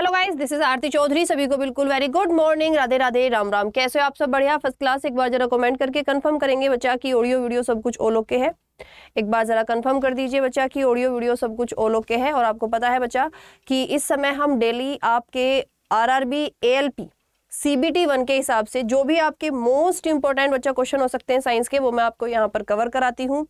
hello guys this is Aarti Chaudhary सभी को बिल्कुल very good morning Radhe Radhe Ram Ram कैसे हो आप सब बढ़िया फर्स्ट क्लास एक बार जरा कमेंट करके कंफर्म करेंगे बच्चा की ऑडियो वीडियो सब कुछ ओलो के है एक बार ज़रा कंफर्म कर दीजिए बच्चा की ऑडियो वीडियो सब कुछ ओलो के है और आपको पता है बच्चा कि इस समय हम डेली आपके आर एएलपी सीबीटी वन के हिसाब से जो भी आपके मोस्ट इंपॉर्टेंट बच्चा क्वेश्चन हो सकते हैं साइंस के वो मैं आपको यहाँ पर कवर कराती हूँ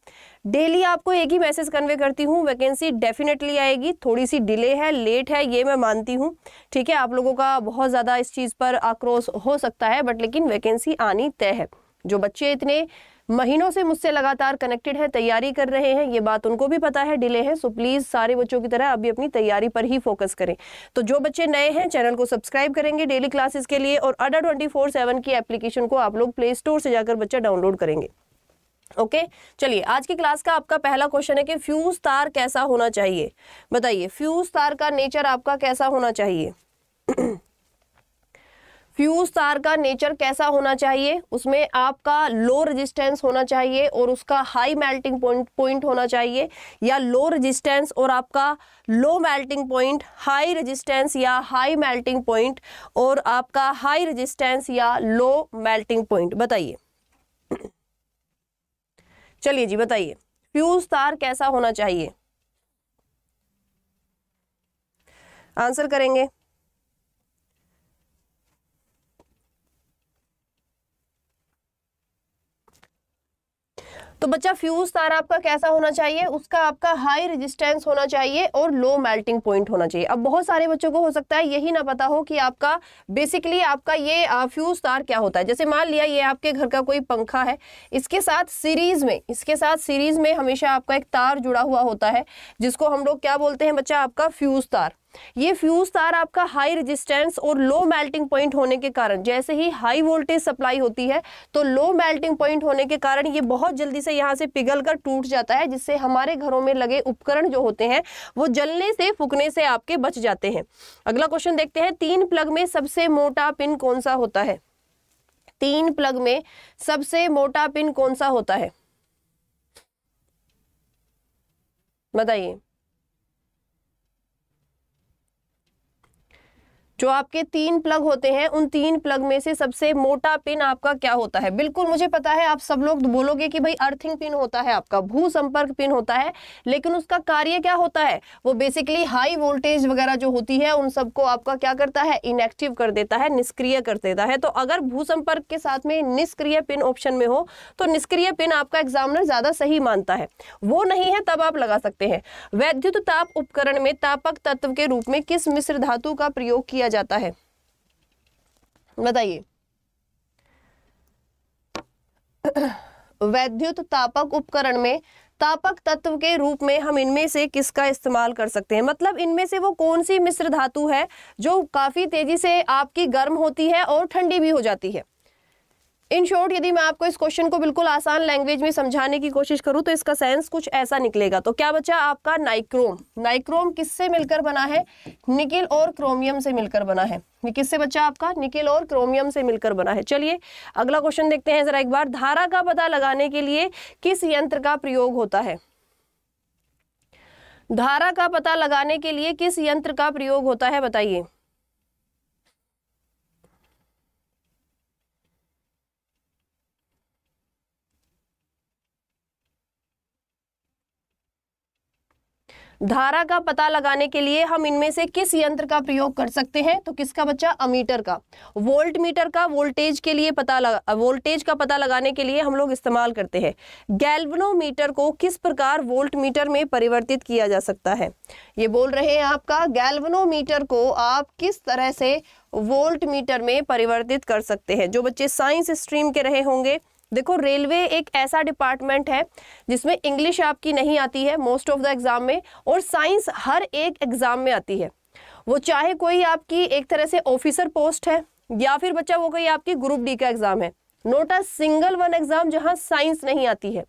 डेली आपको एक ही मैसेज कन्वे करती हूँ वैकेंसी डेफिनेटली आएगी थोड़ी सी डिले है लेट है ये मैं मानती हूँ ठीक है आप लोगों का बहुत ज़्यादा इस चीज़ पर आक्रोश हो सकता है बट लेकिन वैकेंसी आनी तय है जो बच्चे इतने महीनों से मुझसे लगातार कनेक्टेड है तैयारी कर रहे हैं ये बात उनको भी पता है डिले है सो प्लीज़ सारे बच्चों की तरह अभी अपनी तैयारी पर ही फोकस करें तो जो बच्चे नए हैं चैनल को सब्सक्राइब करेंगे डेली क्लासेस के लिए और अडा ट्वेंटी फोर सेवन की एप्लीकेशन को आप लोग प्ले स्टोर से जाकर बच्चा डाउनलोड करेंगे ओके चलिए आज की क्लास का आपका पहला क्वेश्चन है कि फ्यूज तार कैसा होना चाहिए बताइए फ्यूज तार का नेचर आपका कैसा होना चाहिए फ्यूज तार का नेचर कैसा होना चाहिए उसमें आपका लो रेजिस्टेंस होना चाहिए और उसका हाई मेल्टिंग पॉइंट पॉइंट होना चाहिए या लो रेजिस्टेंस और आपका low melting point high resistance या हाई मेल्टिंग पॉइंट और आपका हाई रेजिस्टेंस या लो मेल्टिंग पॉइंट बताइए चलिए जी बताइए फ्यूज तार कैसा होना चाहिए आंसर करेंगे तो बच्चा फ्यूज तार आपका कैसा होना चाहिए उसका आपका हाई रेजिस्टेंस होना चाहिए और लो मेल्टिंग पॉइंट होना चाहिए अब बहुत सारे बच्चों को हो सकता है यही ना पता हो कि आपका बेसिकली आपका ये फ्यूज तार क्या होता है जैसे मान लिया ये आपके घर का कोई पंखा है इसके साथ सीरीज में इसके साथ सीरीज में हमेशा आपका एक तार जुड़ा हुआ होता है जिसको हम लोग क्या बोलते हैं बच्चा आपका फ्यूज तार ये फ्यूज तार आपका हाई रेजिस्टेंस और लो मेल्टिंग पॉइंट होने के कारण जैसे ही हाई वोल्टेज सप्लाई होती है तो लो मेल्टिंग पॉइंट होने के कारण ये बहुत जल्दी से यहाँ से पिघल कर टूट जाता है जिससे हमारे घरों में लगे उपकरण जो होते हैं वो जलने से फूकने से आपके बच जाते हैं अगला क्वेश्चन देखते हैं तीन प्लग में सबसे मोटा पिन कौन सा होता है तीन प्लग में सबसे मोटा पिन कौन सा होता है बताइए जो आपके तीन प्लग होते हैं उन तीन प्लग में से सबसे मोटा पिन आपका क्या होता है बिल्कुल मुझे पता है आप सब लोग बोलोगे कि भाई अर्थिंग पिन होता है आपका भू संपर्क पिन होता है लेकिन उसका कार्य क्या होता है वो बेसिकली हाई वोल्टेज वगैरह जो होती है उन सबको आपका क्या करता है इनएक्टिव कर देता है निष्क्रिय कर देता है तो अगर भू संपर्क के साथ में निष्क्रिय पिन ऑप्शन में हो तो निष्क्रिय पिन आपका एग्जामिनर ज्यादा सही मानता है वो नहीं है तब आप लगा सकते हैं वैद्युत ताप उपकरण में तापक तत्व के रूप में किस मिश्र धातु का प्रयोग किया जाता है बताइए वैद्युत तापक उपकरण में तापक तत्व के रूप में हम इनमें से किसका इस्तेमाल कर सकते हैं मतलब इनमें से वो कौन सी मिश्र धातु है जो काफ़ी तेज़ी से आपकी गर्म होती है और ठंडी भी हो जाती है इन शॉर्ट यदि मैं आपको इस क्वेश्चन को बिल्कुल आसान लैंग्वेज में समझाने की कोशिश करूं तो इसका सेंस कुछ ऐसा निकलेगा तो क्या बचा आपका नाइक्रोम नाइक्रोम किससे मिलकर बना है निकिल और क्रोमियम से मिलकर बना है ये किससे बचा आपका निकिल और क्रोमियम से मिलकर बना है चलिए अगला क्वेश्चन देखते हैं जरा एक बार धारा का पता लगाने के लिए किस यंत्र का प्रयोग होता है धारा का पता लगाने के लिए किस यंत्र का प्रयोग होता है बताइए धारा का पता लगाने के लिए हम इनमें से किस यंत्र का प्रयोग कर सकते हैं तो किसका बच्चा अमीटर का वोल्ट मीटर का वोल्टेज के लिए पता लगा वोल्टेज का पता लगाने के लिए हम लोग इस्तेमाल करते हैं गैल्वनोमीटर को किस प्रकार वोल्ट मीटर में परिवर्तित किया जा सकता है ये बोल रहे हैं आपका गैल्वनोमीटर को आप किस तरह से वोल्ट मीटर में परिवर्तित कर सकते हैं जो बच्चे साइंस स्ट्रीम के रहे होंगे देखो रेलवे एक ऐसा डिपार्टमेंट है जिसमें इंग्लिश आपकी नहीं आती है मोस्ट ऑफ द एग्ज़ाम में और साइंस हर एक एग्ज़ाम में आती है वो चाहे कोई आपकी एक तरह से ऑफिसर पोस्ट है या फिर बच्चा वो कोई आपकी ग्रुप डी का एग्ज़ाम है not a single one exam जहाँ साइंस नहीं आती है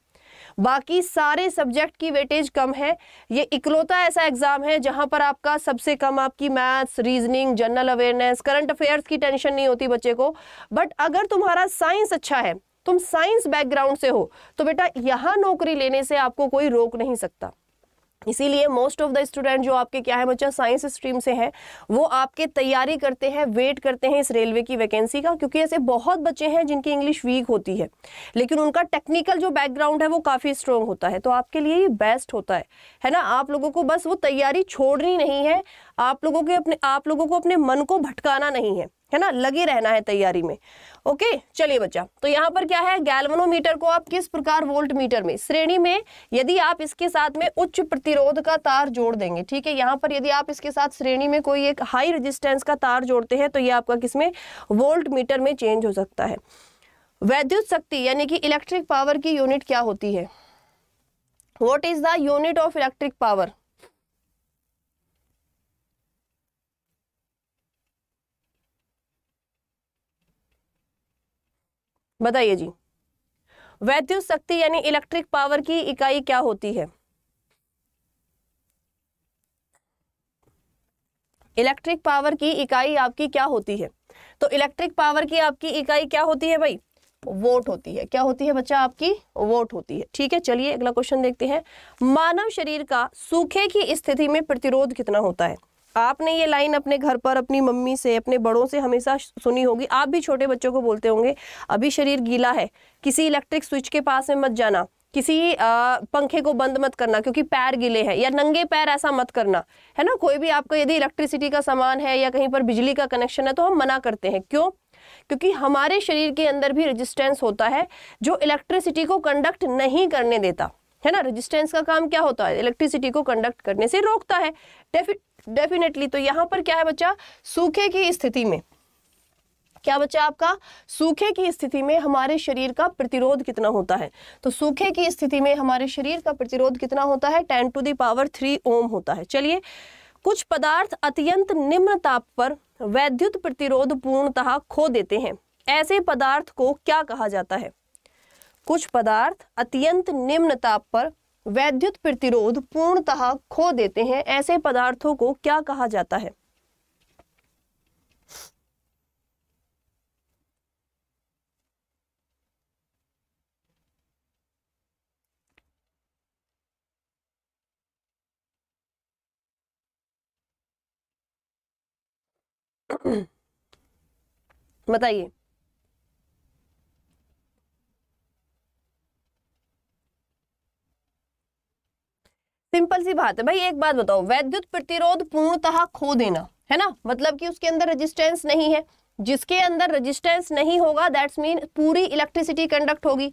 बाकी सारे सब्जेक्ट की वेटेज कम है ये इकलौता ऐसा एग्ज़ाम है जहाँ पर आपका सबसे कम आपकी maths reasoning general awareness current affairs की टेंशन नहीं होती बच्चे को बट अगर तुम्हारा साइंस अच्छा है तुम साइंस बैकग्राउंड से हो तो बेटा यहाँ नौकरी लेने से आपको कोई रोक नहीं सकता इसीलिए मोस्ट ऑफ द स्टूडेंट जो आपके क्या है बच्चा साइंस स्ट्रीम से हैं वो आपके तैयारी करते हैं वेट करते हैं इस रेलवे की वैकेंसी का क्योंकि ऐसे बहुत बच्चे हैं जिनकी इंग्लिश वीक होती है लेकिन उनका टेक्निकल जो बैकग्राउंड है वो काफ़ी स्ट्रॉन्ग होता है तो आपके लिए ये बेस्ट होता है है ना आप लोगों को बस वो तैयारी छोड़नी नहीं है आप लोगों के अपने आप लोगों को अपने मन को भटकाना नहीं है है ना लगे रहना है तैयारी में ओके चलिए बच्चा तो यहाँ पर क्या है गैल्वनोमीटर को आप किस प्रकार वोल्ट मीटर में श्रेणी में यदि आप इसके साथ में उच्च प्रतिरोध का तार जोड़ देंगे ठीक है यहाँ पर यदि आप इसके साथ श्रेणी में कोई एक हाई रेजिस्टेंस का तार जोड़ते हैं तो ये आपका किसमें वोल्ट मीटर में चेंज हो सकता है वैद्युत शक्ति यानी कि इलेक्ट्रिक पावर की यूनिट क्या होती है what is the unit of electric power बताइए जी वैद्युत शक्ति यानी इलेक्ट्रिक पावर की इकाई क्या होती है इलेक्ट्रिक पावर की इकाई आपकी क्या होती है तो इलेक्ट्रिक पावर की आपकी इकाई क्या होती है भाई वोट होती है क्या होती है बच्चा आपकी वोट होती है ठीक है चलिए अगला क्वेश्चन देखते हैं मानव शरीर का सूखे की स्थिति में प्रतिरोध कितना होता है आपने ये लाइन अपने घर पर अपनी मम्मी से अपने बड़ों से हमेशा सुनी होगी आप भी छोटे बच्चों को बोलते होंगे अभी शरीर गीला है किसी इलेक्ट्रिक स्विच के पास में मत जाना किसी पंखे को बंद मत करना क्योंकि पैर गिले हैं या नंगे पैर ऐसा मत करना है ना कोई भी आपका यदि इलेक्ट्रिसिटी का सामान है या कहीं पर बिजली का कनेक्शन है तो हम मना करते हैं क्यों क्योंकि हमारे शरीर के अंदर भी रेजिस्टेंस होता है जो इलेक्ट्रिसिटी को कंडक्ट नहीं करने देता है ना रेजिस्टेंस का काम क्या होता है इलेक्ट्रिसिटी को कंडक्ट करने से रोकता है डेफिट डेफिनेटली तो यहाँ पर क्या है बच्चा सूखे की स्थिति में क्या बच्चा आपका सूखे की स्थिति में हमारे शरीर का प्रतिरोध कितना होता है तो सूखे की स्थिति में हमारे शरीर का प्रतिरोध कितना होता है ten to the power three ohm होता है चलिए कुछ पदार्थ अत्यंत निम्न ताप पर वैद्युत प्रतिरोध पूर्णतः खो देते हैं ऐसे पदार्थ को क्या कहा जाता है कुछ पदार्थ अत्यंत निम्न ताप पर वैद्युत प्रतिरोध पूर्णतः खो देते हैं ऐसे पदार्थों को क्या कहा जाता है बताइए सिंपल सी बात है भाई एक बात बताओ वैद्युत प्रतिरोध पूर्णतः खो देना है ना मतलब कि उसके अंदर रेजिस्टेंस नहीं है जिसके अंदर रेजिस्टेंस नहीं होगा दैट्स मीन पूरी इलेक्ट्रिसिटी कंडक्ट होगी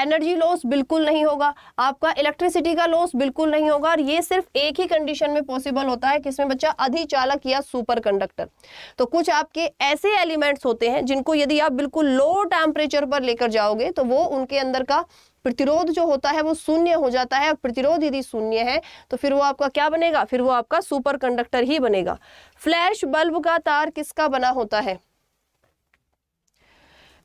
एनर्जी लॉस बिल्कुल नहीं होगा आपका इलेक्ट्रिसिटी का लॉस बिल्कुल नहीं होगा और ये सिर्फ एक ही कंडीशन में पॉसिबल होता है किसमें बच्चा अधिचालक या सुपर कंडक्टर तो कुछ आपके ऐसे एलिमेंट्स होते हैं जिनको यदि आप बिल्कुल लो टेम्परेचर पर लेकर जाओगे तो वो उनके अंदर का प्रतिरोध जो होता है वो शून्य हो जाता है और प्रतिरोध यदि शून्य है तो फिर वो आपका क्या बनेगा फिर वो आपका सुपर कंडक्टर ही बनेगा फ्लैश बल्ब का तार किसका बना होता है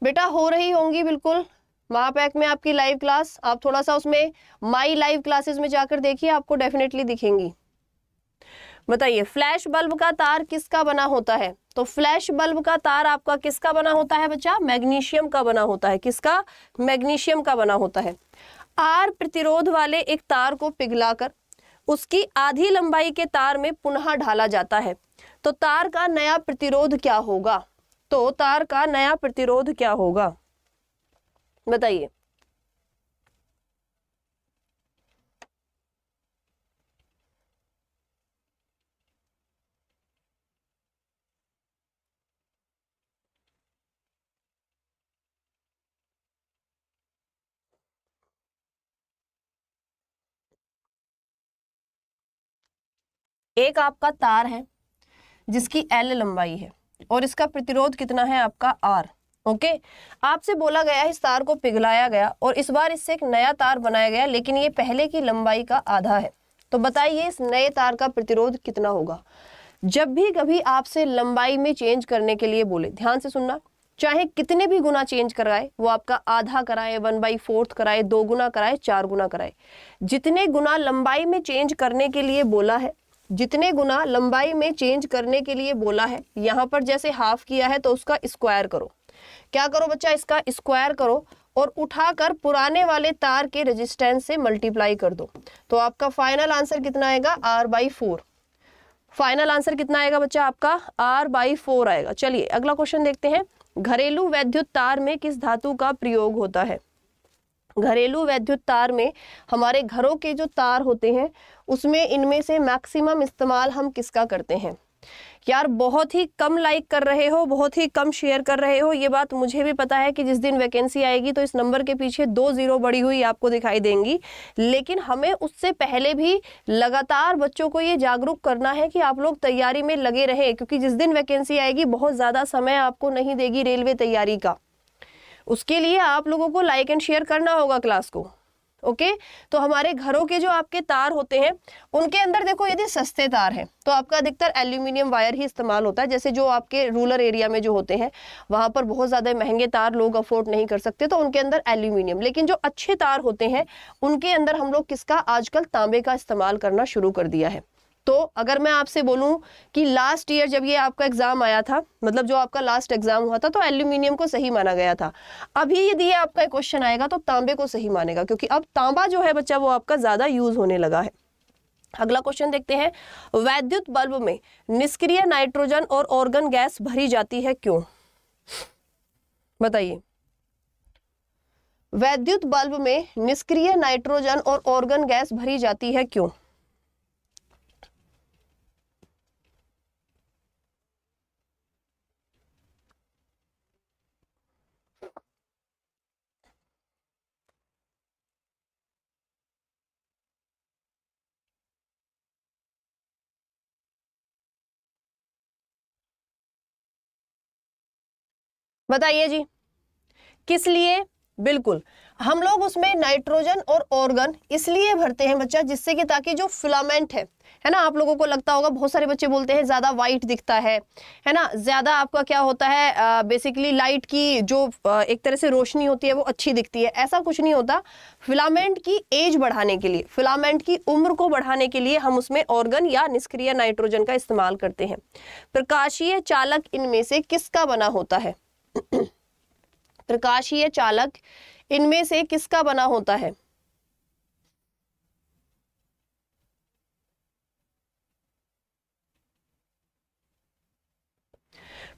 बेटा हो रही होंगी बिल्कुल महापैक में आपकी लाइव क्लास आप थोड़ा सा उसमें माई लाइव क्लासेस में जाकर देखिए आपको डेफिनेटली दिखेंगी बताइए फ्लैश बल्ब का तार किसका बना होता है तो फ्लैश बल्ब का तार आपका किसका बना होता है बच्चा मैग्नीशियम का बना होता है किसका मैग्नीशियम का बना होता है आर प्रतिरोध वाले एक तार को पिघलाकर उसकी आधी लंबाई के तार में पुनः ढाला जाता है तो तार का नया प्रतिरोध क्या होगा तो तार का नया प्रतिरोध क्या होगा बताइए एक आपका तार है जिसकी एल लंबाई है और इसका प्रतिरोध कितना है आपका आर ओके आपसे बोला गया इस तार को पिघलाया गया और इस बार इससे एक नया तार बनाया गया लेकिन ये पहले की लंबाई का आधा है तो बताइए इस नए तार का प्रतिरोध कितना होगा जब भी कभी आपसे लंबाई में चेंज करने के लिए बोले ध्यान से सुनना चाहे कितने भी गुना चेंज कराए वो आपका आधा कराए वन बाई फोर्थ कराए दो गुना कराए चार गुना कराए जितने गुना लंबाई में चेंज करने के लिए बोला है जितने गुना लंबाई में चेंज करने के लिए बोला है यहाँ पर जैसे हाफ किया है तो उसका स्क्वायर करो क्या करो बच्चा इसका स्क्वायर करो और उठाकर पुराने वाले तार के रेजिस्टेंस से मल्टीप्लाई कर दो तो आपका फाइनल आंसर कितना आएगा R by four final answer कितना आएगा बच्चा आपका आर बाई फोर आएगा चलिए अगला क्वेश्चन देखते हैं घरेलू वैद्युत तार में किस धातु का प्रयोग होता है घरेलू वैद्युत तार में हमारे घरों के जो तार होते हैं उसमें इनमें से मैक्सिमम इस्तेमाल हम किसका करते हैं यार बहुत ही कम लाइक कर रहे हो बहुत ही कम शेयर कर रहे हो ये बात मुझे भी पता है कि जिस दिन वैकेंसी आएगी तो इस नंबर के पीछे दो ज़ीरो बड़ी हुई आपको दिखाई देंगी लेकिन हमें उससे पहले भी लगातार बच्चों को ये जागरूक करना है कि आप लोग तैयारी में लगे रहें क्योंकि जिस दिन वैकेंसी आएगी बहुत ज़्यादा समय आपको नहीं देगी रेलवे तैयारी का उसके लिए आप लोगों को लाइक एंड शेयर करना होगा क्लास को ओके तो हमारे घरों के जो आपके तार होते हैं उनके अंदर देखो यदि सस्ते तार हैं तो आपका अधिकतर एल्यूमिनियम वायर ही इस्तेमाल होता है जैसे जो आपके रूरल एरिया में जो होते हैं वहां पर बहुत ज़्यादा महंगे तार लोग अफोर्ड नहीं कर सकते तो उनके अंदर एल्यूमिनियम लेकिन जो अच्छे तार होते हैं उनके अंदर हम लोग किसका आजकल तांबे का इस्तेमाल करना शुरू कर दिया है तो अगर मैं आपसे बोलूं कि लास्ट ईयर जब ये आपका एग्ज़ाम आया था मतलब जो आपका लास्ट एग्ज़ाम हुआ था तो एल्यूमिनियम को सही माना गया था अभी यदि आपका क्वेश्चन आएगा तो तांबे को सही मानेगा क्योंकि अब तांबा जो है बच्चा वो आपका ज़्यादा यूज़ होने लगा है अगला क्वेश्चन देखते हैं वैद्युत बल्ब में निष्क्रिय नाइट्रोजन और ऑर्गन गैस भरी जाती है क्यों बताइए वैद्युत बल्ब में निष्क्रिय नाइट्रोजन और ऑर्गन गैस भरी जाती है क्यों बताइए जी किस लिए बिल्कुल हम लोग उसमें नाइट्रोजन और ऑर्गन इसलिए भरते हैं बच्चा जिससे कि ताकि जो फिलामेंट है है ना आप लोगों को लगता होगा बहुत सारे बच्चे बोलते हैं ज़्यादा वाइट दिखता है है ना ज़्यादा आपका क्या होता है आ, बेसिकली लाइट की जो आ, एक तरह से रोशनी होती है वो अच्छी दिखती है ऐसा कुछ नहीं होता फिलामेंट की एज बढ़ाने के लिए फिलामेंट की उम्र को बढ़ाने के लिए हम उसमें ऑर्गन या निष्क्रिय नाइट्रोजन का इस्तेमाल करते हैं प्रकाशीय चालक इनमें से किसका बना होता है प्रकाशीय चालक इनमें से किसका बना होता है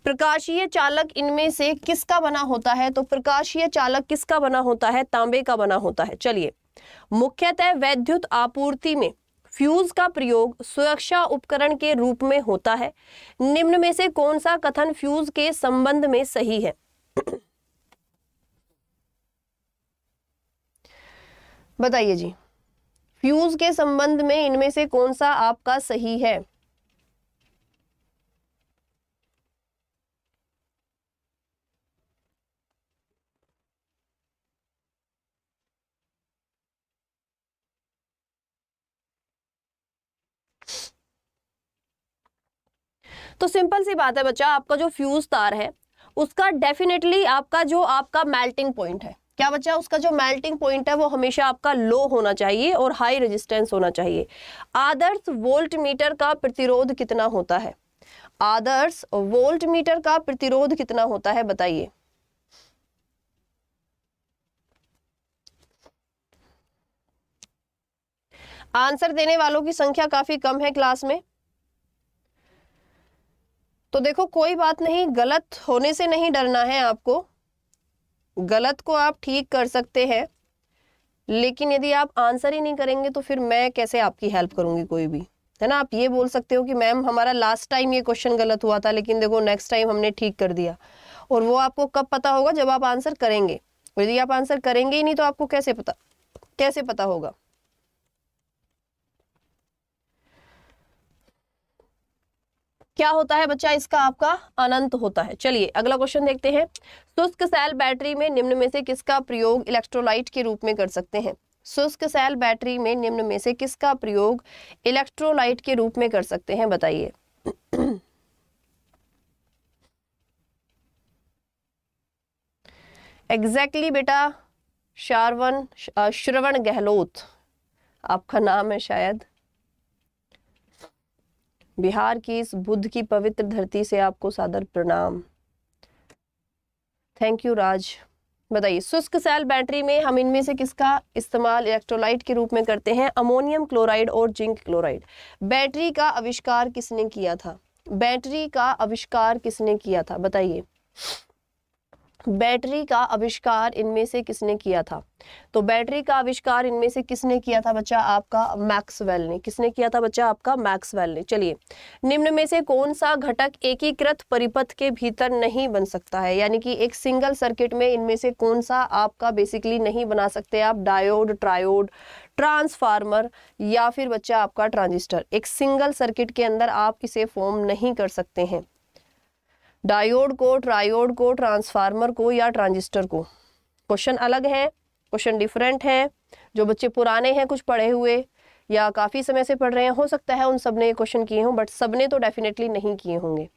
प्रकाशीय चालक इनमें से किसका बना होता है तो प्रकाशीय चालक किसका बना होता है तांबे का बना होता है चलिए मुख्यतः वैद्युत आपूर्ति में फ्यूज का प्रयोग सुरक्षा उपकरण के रूप में होता है निम्न में से कौन सा कथन फ्यूज के संबंध में सही है बताइए जी फ्यूज के संबंध में इनमें से कौन सा आपका सही है तो सिंपल सी बात है बच्चा आपका जो फ्यूज तार है उसका डेफिनेटली आपका जो आपका मेल्टिंग पॉइंट है क्या बच्चा उसका जो मेल्टिंग पॉइंट है वो हमेशा आपका लो होना चाहिए और हाई रेजिस्टेंस होना चाहिए आदर्श वोल्ट मीटर का प्रतिरोध कितना होता है आदर्श वोल्ट मीटर का प्रतिरोध कितना होता है बताइए आंसर देने वालों की संख्या काफी कम है क्लास में तो देखो कोई बात नहीं गलत होने से नहीं डरना है आपको गलत को आप ठीक कर सकते हैं लेकिन यदि आप आंसर ही नहीं करेंगे तो फिर मैं कैसे आपकी हेल्प करूंगी कोई भी है ना आप ये बोल सकते हो कि मैम हमारा लास्ट टाइम ये क्वेश्चन गलत हुआ था लेकिन देखो नेक्स्ट टाइम हमने ठीक कर दिया और वो आपको कब पता होगा जब आप आंसर करेंगे यदि आप आंसर करेंगे ही नहीं तो आपको कैसे पता कैसे पता होगा क्या होता है बच्चा इसका आपका अनंत होता है चलिए अगला क्वेश्चन देखते हैं शुष्क सेल बैटरी में निम्न में से किसका प्रयोग इलेक्ट्रोलाइट के रूप में कर सकते हैं शुष्क सेल बैटरी में निम्न में से किसका प्रयोग इलेक्ट्रोलाइट के रूप में कर सकते हैं बताइए एग्जैक्टली exactly बेटा शारवन श्रवण गहलोत आपका नाम है शायद बिहार की इस बुद्ध की पवित्र धरती से आपको सादर प्रणाम थैंक यू राज बताइए शुष्क सेल बैटरी में हम इनमें से किसका इस्तेमाल इलेक्ट्रोलाइट के रूप में करते हैं अमोनियम क्लोराइड और जिंक क्लोराइड बैटरी का आविष्कार किसने किया था बैटरी का आविष्कार किसने किया था बताइए बैटरी का आविष्कार इनमें से किसने किया था तो बैटरी का आविष्कार इनमें से किसने किया था बच्चा आपका मैक्सवेल ने किसने किया था बच्चा आपका मैक्सवेल ने चलिए निम्न में से कौन सा घटक एकीकृत परिपथ के भीतर नहीं बन सकता है यानी कि एक सिंगल सर्किट में इनमें से कौन सा आपका बेसिकली नहीं बना सकते आप डायोड ट्रायोड ट्रांसफार्मर या फिर बच्चा आपका ट्रांजिस्टर एक सिंगल सर्किट के अंदर आप इसे फॉर्म नहीं कर सकते हैं डायोड को ट्रायोड को ट्रांसफार्मर को या ट्रांजिस्टर को क्वेश्चन अलग है क्वेश्चन डिफरेंट है जो बच्चे पुराने हैं कुछ पढ़े हुए या काफ़ी समय से पढ़ रहे हैं हो सकता है उन सब ने क्वेश्चन किए हों बट सब ने तो डेफिनेटली नहीं किए होंगे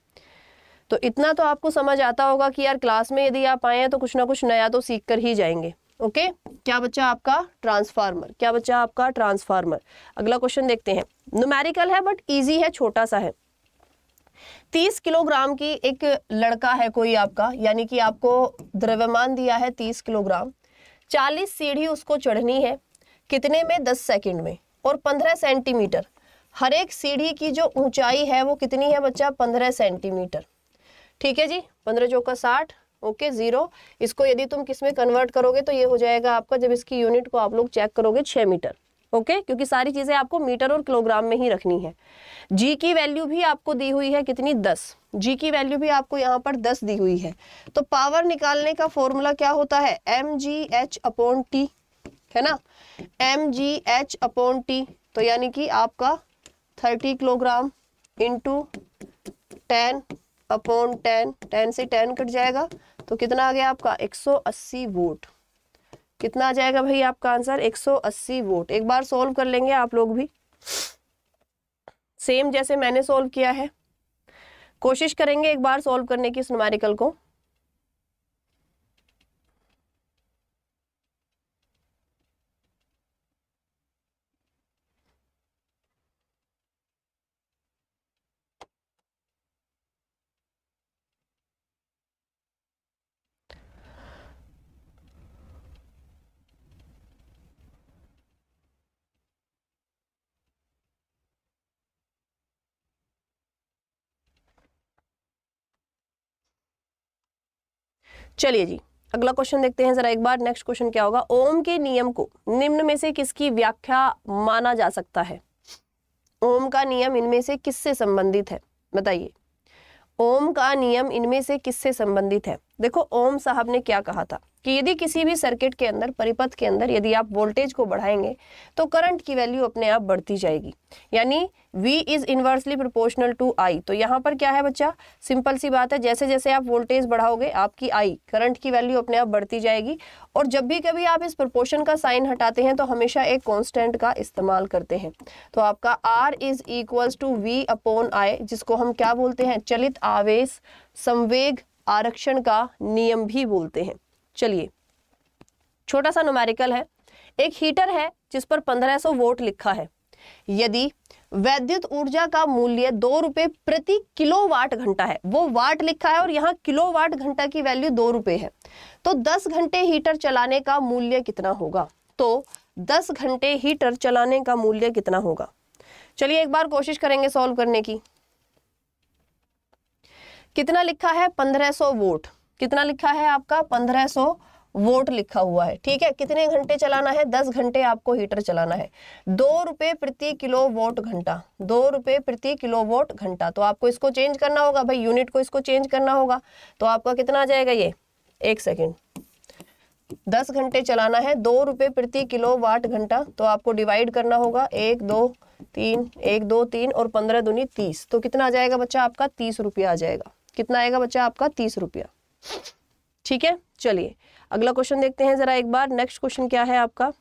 तो इतना तो आपको समझ आता होगा कि यार क्लास में यदि आप आए हैं तो कुछ ना कुछ नया तो सीख कर ही जाएंगे ओके क्या बच्चा आपका ट्रांसफार्मर क्या बच्चा आपका ट्रांसफार्मर अगला क्वेश्चन देखते हैं नुमेरिकल है बट ईजी है छोटा सा है तीस किलोग्राम की एक लड़का है कोई आपका यानी कि आपको द्रव्यमान दिया है तीस किलोग्राम चालीस सीढ़ी उसको चढ़नी है कितने में दस सेकेंड में और पंद्रह सेंटीमीटर हर एक सीढ़ी की जो ऊंचाई है वो कितनी है बच्चा पंद्रह सेंटीमीटर ठीक है जी पंद्रह चौका साठ ओके ज़ीरो इसको यदि तुम किस में कन्वर्ट करोगे तो ये हो जाएगा आपका जब इसकी यूनिट को आप लोग चेक करोगे छः मीटर ओके क्योंकि सारी चीज़ें आपको मीटर और किलोग्राम में ही रखनी है जी की वैल्यू भी आपको दी हुई है कितनी दस जी की वैल्यू भी आपको यहाँ पर दस दी हुई है तो पावर निकालने का फॉर्मूला क्या होता है M G H upon T है ना M G H upon T तो यानी कि आपका thirty kilogram into ten upon ten ten से टेन कट जाएगा तो कितना आ गया आपका 180 वोट कितना आ जाएगा भाई आपका आंसर 180 वोट एक बार सोल्व कर लेंगे आप लोग भी सेम जैसे मैंने सोल्व किया है कोशिश करेंगे एक बार सोल्व करने की इस नुमारिकल को चलिए जी अगला क्वेश्चन देखते हैं जरा एक बार नेक्स्ट क्वेश्चन क्या होगा ओम के नियम को निम्न में से किसकी व्याख्या माना जा सकता है ओम का नियम इनमें से किससे संबंधित है बताइए ओम का नियम इनमें से किससे संबंधित है देखो ओम साहब ने क्या कहा था कि यदि किसी भी सर्किट के अंदर परिपथ के अंदर यदि आप वोल्टेज को बढ़ाएंगे तो करंट की वैल्यू अपने आप बढ़ती जाएगी यानी V is inversely proportional to I तो यहाँ पर क्या है बच्चा सिंपल सी बात है जैसे जैसे आप वोल्टेज बढ़ाओगे आपकी I करंट की वैल्यू अपने आप बढ़ती जाएगी और जब भी कभी आप इस प्रोपोर्शन का साइन हटाते हैं तो हमेशा एक कॉन्स्टेंट का इस्तेमाल करते हैं तो आपका R is equals to V upon I जिसको हम क्या बोलते हैं चलित आवेश संवेग आरक्षण का नियम भी बोलते हैं चलिए छोटा सा नुमेरिकल है एक हीटर है जिस पर 1500 वोट लिखा है यदि वैद्युत ऊर्जा का मूल्य दो रुपए प्रति किलो वाट घंटा है वो वाट लिखा है और यहाँ किलो वाट घंटा की वैल्यू दो रुपए है तो दस घंटे हीटर चलाने का मूल्य कितना होगा तो दस घंटे हीटर चलाने का मूल्य कितना होगा चलिए एक बार कोशिश करेंगे सॉल्व करने की कितना लिखा है पंद्रह सौ वोट कितना लिखा है आपका पंद्रह सौ वोट लिखा हुआ है ठीक है कितने घंटे चलाना है दस घंटे आपको हीटर चलाना है दो रुपये प्रति किलो वोट घंटा दो रुपये प्रति किलो वोट घंटा तो आपको इसको चेंज करना होगा भाई यूनिट को इसको चेंज करना होगा तो आपका कितना आ जाएगा ये एक सेकेंड दस घंटे चलाना है दो रुपये प्रति किलो वाट घंटा तो आपको डिवाइड करना होगा एक दो तीन एक दो तीन और पंद्रह दूनी तीस तो कितना आ जाएगा बच्चा आपका तीस रुपया आ जाएगा कितना आएगा बच्चा आपका तीस रुपया ठीक है चलिए अगला क्वेश्चन देखते हैं जरा एक बार नेक्स्ट क्वेश्चन क्या है आपका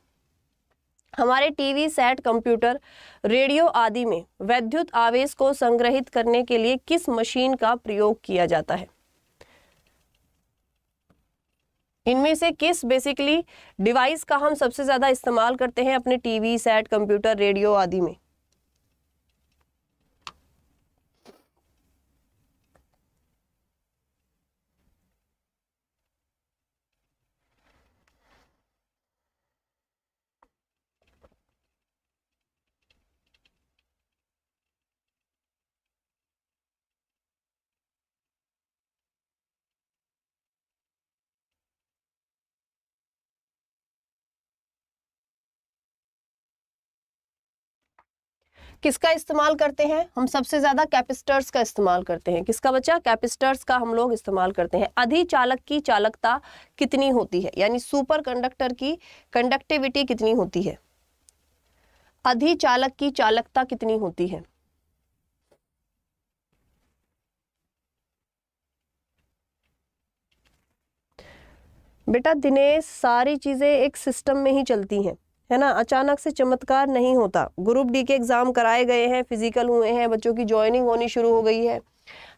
हमारे टीवी सेट कंप्यूटर रेडियो आदि में वैद्युत आवेश को संग्रहित करने के लिए किस मशीन का प्रयोग किया जाता है इनमें से किस बेसिकली डिवाइस का हम सबसे ज़्यादा इस्तेमाल करते हैं अपने टीवी सेट कंप्यूटर रेडियो आदि में किसका इस्तेमाल करते हैं हम सबसे ज़्यादा कैपिस्टर्स का इस्तेमाल करते हैं किसका बच्चा कैपिस्टर्स का हम लोग इस्तेमाल करते हैं अधिचालक की चालकता कितनी होती है यानी सुपर कंडक्टर की कंडक्टिविटी कितनी होती है अधिचालक की चालकता कितनी होती है बेटा दिनेश सारी चीज़ें एक सिस्टम में ही चलती हैं है ना अचानक से चमत्कार नहीं होता ग्रुप डी के एग्ज़ाम कराए गए हैं फिजिकल हुए हैं बच्चों की ज्वाइनिंग होनी शुरू हो गई है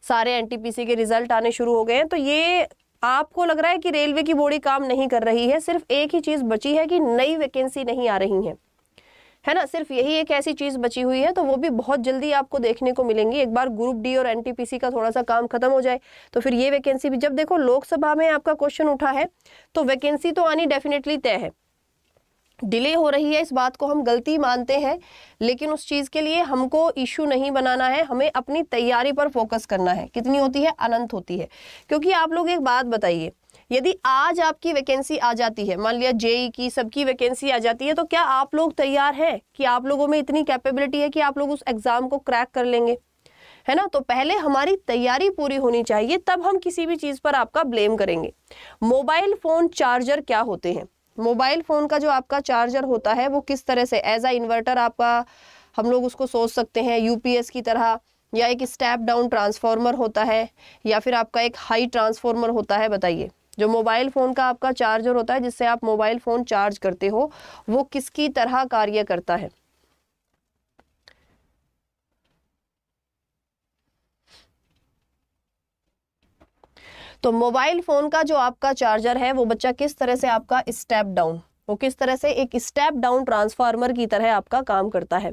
सारे एनटीपीसी के रिजल्ट आने शुरू हो गए हैं तो ये आपको लग रहा है कि रेलवे की बॉडी काम नहीं कर रही है सिर्फ एक ही चीज़ बची है कि नई वैकेंसी नहीं आ रही है है ना सिर्फ यही एक ऐसी चीज़ बची हुई है तो वो भी बहुत जल्दी आपको देखने को मिलेंगी एक बार ग्रुप डी और एनटीपीसी का थोड़ा सा काम खत्म हो जाए तो फिर ये वैकेंसी भी जब देखो लोकसभा में आपका क्वेश्चन उठा है तो वैकेंसी तो आनी डेफिनेटली तय है डिले हो रही है इस बात को हम गलती मानते हैं लेकिन उस चीज़ के लिए हमको इशू नहीं बनाना है हमें अपनी तैयारी पर फोकस करना है कितनी होती है अनंत होती है क्योंकि आप लोग एक बात बताइए यदि आज आपकी वैकेंसी आ जाती है मान लिया जेई की सबकी वैकेंसी आ जाती है तो क्या आप लोग तैयार हैं कि आप लोगों में इतनी कैपेबिलिटी है कि आप लोग उस एग्ज़ाम को क्रैक कर लेंगे है ना तो पहले हमारी तैयारी पूरी होनी चाहिए तब हम किसी भी चीज़ पर आपका ब्लेम करेंगे मोबाइल फ़ोन चार्जर क्या होते हैं मोबाइल फ़ोन का जो आपका चार्जर होता है वो किस तरह से एज आ इन्वर्टर आपका हम लोग उसको सोच सकते हैं यूपीएस की तरह या एक स्टेप डाउन ट्रांसफार्मर होता है या फिर आपका एक हाई ट्रांसफार्मर होता है बताइए जो मोबाइल फ़ोन का आपका चार्जर होता है जिससे आप मोबाइल फ़ोन चार्ज करते हो वो किसकी तरह कार्य करता है तो मोबाइल फोन का जो आपका चार्जर है वो बच्चा किस तरह से आपका स्टेप डाउन वो किस तरह से एक स्टेप डाउन ट्रांसफार्मर की तरह आपका काम करता है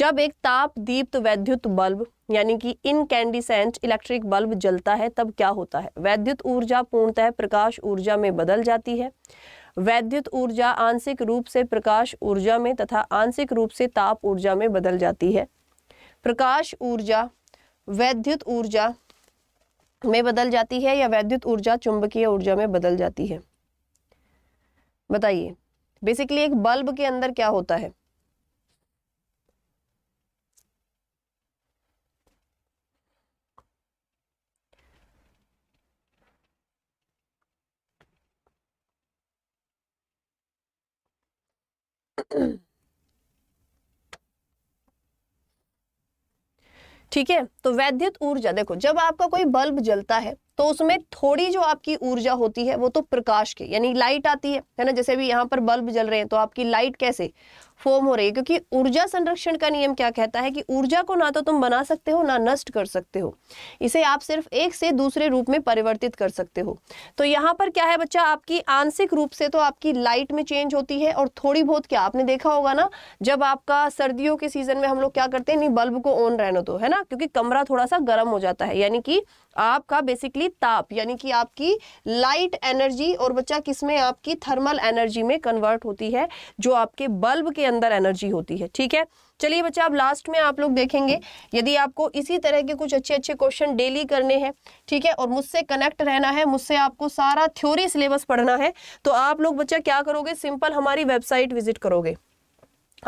जब एक ताप दीप्त वैद्युत बल्ब यानी कि इनकैंडिसेंट इलेक्ट्रिक बल्ब जलता है तब क्या होता है वैद्युत ऊर्जा पूर्णतः प्रकाश ऊर्जा में बदल जाती है वैद्युत ऊर्जा आंशिक रूप से प्रकाश ऊर्जा में तथा आंशिक रूप से ताप ऊर्जा में बदल जाती है प्रकाश ऊर्जा वैद्युत ऊर्जा में बदल जाती है या वैद्युत ऊर्जा चुंबकीय ऊर्जा में बदल जाती है बताइए बेसिकली एक बल्ब के अंदर क्या होता है ठीक है तो वैद्युत ऊर्जा देखो जब आपका कोई बल्ब जलता है तो उसमें थोड़ी जो आपकी ऊर्जा होती है वो तो प्रकाश के यानी लाइट आती है है ना जैसे अभी यहाँ पर बल्ब जल रहे हैं तो आपकी लाइट कैसे फॉर्म हो रही है क्योंकि ऊर्जा संरक्षण का नियम क्या कहता है कि ऊर्जा को ना तो तुम बना सकते हो ना नष्ट कर सकते हो इसे आप सिर्फ एक से दूसरे रूप में परिवर्तित कर सकते हो तो यहाँ पर क्या है बच्चा आपकी आंशिक रूप से तो आपकी लाइट में चेंज होती है और थोड़ी बहुत क्या आपने देखा होगा ना जब आपका सर्दियों के सीजन में हम लोग क्या करते हैं नहीं बल्ब को ऑन रहने दो है ना क्योंकि कमरा थोड़ा सा गर्म हो जाता है यानी कि आपका बेसिकली ताप यानी कि आपकी लाइट एनर्जी और बच्चा किसमें आपकी थर्मल एनर्जी में कन्वर्ट होती है जो आपके बल्ब के अंदर एनर्जी होती है ठीक है चलिए बच्चा अब लास्ट में आप लोग देखेंगे यदि आपको इसी तरह के कुछ अच्छे अच्छे क्वेश्चन डेली करने हैं ठीक है और मुझसे कनेक्ट रहना है मुझसे आपको सारा थ्योरी सिलेबस पढ़ना है तो आप लोग बच्चा क्या करोगे सिंपल हमारी वेबसाइट विजिट करोगे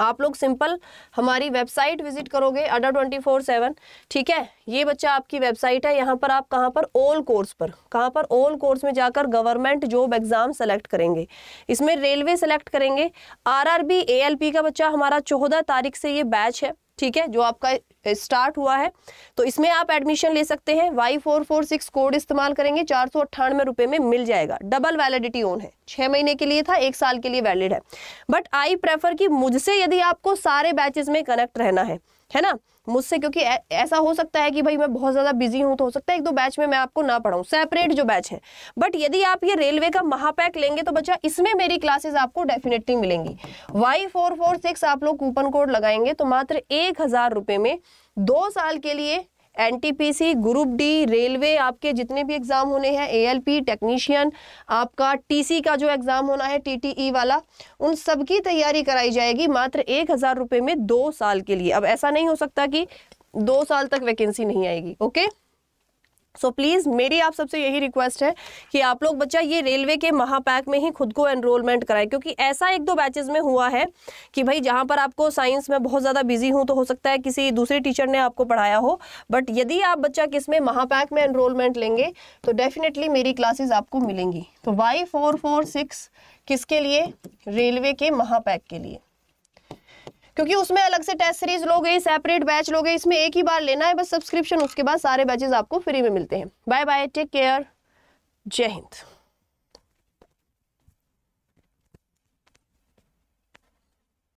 आप लोग सिंपल हमारी वेबसाइट विजिट करोगे अडा ट्वेंटी फोर सेवन ठीक है ये बच्चा आपकी वेबसाइट है यहाँ पर आप कहाँ पर ऑल कोर्स पर कहाँ पर ऑल कोर्स में जाकर गवर्नमेंट जॉब एग्ज़ाम सेलेक्ट करेंगे इसमें रेलवे सेलेक्ट करेंगे आरआरबी एएलपी का बच्चा हमारा चौदह तारीख से ये बैच है ठीक है जो आपका स्टार्ट हुआ है तो इसमें आप एडमिशन ले सकते हैं Y four four six code इस्तेमाल करेंगे चार सौ अट्ठानवे रुपए में मिल जाएगा डबल वैलिडिटी ओन है छह महीने के लिए था एक साल के लिए वैलिड है बट आई प्रेफर कि मुझसे यदि आपको सारे बैचेस में कनेक्ट रहना है है ना मुझसे क्योंकि ऐसा हो सकता है कि भाई मैं बहुत ज़्यादा बिजी हूँ तो हो सकता है एक दो बैच में मैं आपको ना पढ़ाऊँ सेपरेट जो बैच है बट यदि आप ये रेलवे का महापैक लेंगे तो बच्चा इसमें मेरी क्लासेज आपको डेफिनेटली मिलेंगी वाई फोर फोर सिक्स आप लोग कूपन कोड लगाएंगे तो मात्र एक हज़ार रुपये में दो साल के लिए एनटीपीसी ग्रुप डी रेलवे आपके जितने भी एग्ज़ाम होने हैं एएलपी टेक्नीशियन आपका टीसी का जो एग्ज़ाम होना है टीटीई e वाला उन सब की तैयारी कराई जाएगी मात्र एक हज़ार रुपये में दो साल के लिए अब ऐसा नहीं हो सकता कि दो साल तक वैकेंसी नहीं आएगी ओके सो so प्लीज़ मेरी आप सबसे यही रिक्वेस्ट है कि आप लोग बच्चा ये रेलवे के महापैक में ही खुद को एनरोलमेंट कराएं क्योंकि ऐसा एक दो बैचेस में हुआ है कि भाई जहाँ पर आपको साइंस में बहुत ज़्यादा बिजी हूँ तो हो सकता है किसी दूसरे टीचर ने आपको पढ़ाया हो बट यदि आप बच्चा किस में महापैक में एनरोलमेंट लेंगे तो डेफिनेटली मेरी क्लासेज आपको मिलेंगी तो वाई फोर फोर सिक्स किसके लिए रेलवे के महापैक के लिए क्योंकि उसमें अलग से टेस्ट सीरीज लोगे सेपरेट बैच लोगे इसमें एक ही बार लेना है बस सब्सक्रिप्शन उसके बाद सारे बैचेज आपको फ्री में मिलते हैं बाय बाय टेक केयर जय हिंद